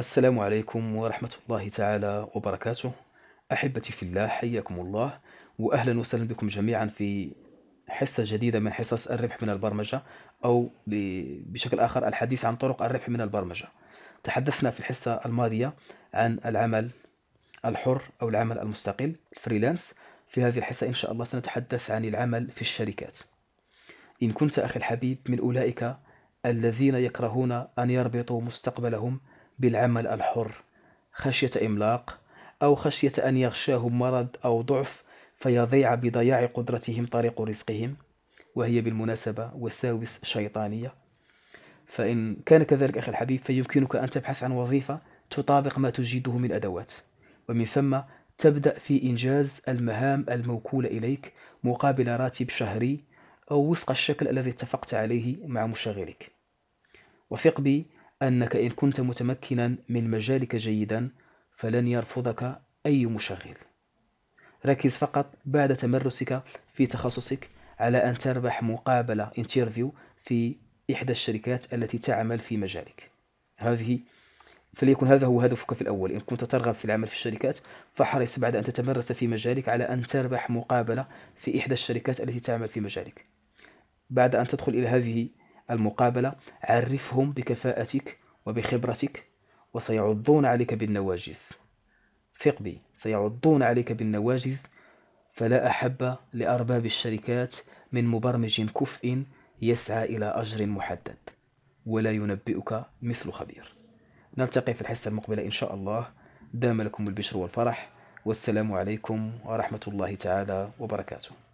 السلام عليكم ورحمة الله تعالى وبركاته أحبتي في الله حياكم الله وأهلا وسهلا بكم جميعا في حصة جديدة من حصص الربح من البرمجة أو بشكل آخر الحديث عن طرق الربح من البرمجة تحدثنا في الحصة الماضية عن العمل الحر أو العمل المستقل الفريلانس في هذه الحصة إن شاء الله سنتحدث عن العمل في الشركات إن كنت أخي الحبيب من أولئك الذين يكرهون أن يربطوا مستقبلهم بالعمل الحر خشية إملاق أو خشية أن يغشاهم مرض أو ضعف فيضيع بضياع قدرتهم طريق رزقهم وهي بالمناسبة وساوس شيطانية فإن كان كذلك أخي الحبيب فيمكنك أن تبحث عن وظيفة تطابق ما تجيده من أدوات ومن ثم تبدأ في إنجاز المهام الموكولة إليك مقابل راتب شهري أو وفق الشكل الذي اتفقت عليه مع مشغلك وثق بي أنك إن كنت متمكنا من مجالك جيدا فلن يرفضك أي مشغل ركز فقط بعد تمرسك في تخصصك على أن تربح مقابلة انترفيو في إحدى الشركات التي تعمل في مجالك هذه فليكن هذا هو هدفك في الأول إن كنت ترغب في العمل في الشركات فاحرص بعد أن تتمرس في مجالك على أن تربح مقابلة في إحدى الشركات التي تعمل في مجالك بعد أن تدخل إلى هذه المقابلة عرفهم بكفاءتك وبخبرتك وسيعضون عليك بالنواجذ ثق بي سيعضون عليك بالنواجذ فلا أحب لأرباب الشركات من مبرمج كفء يسعى إلى أجر محدد ولا ينبئك مثل خبير نلتقي في الحصة المقبلة إن شاء الله دام لكم البشر والفرح والسلام عليكم ورحمة الله تعالى وبركاته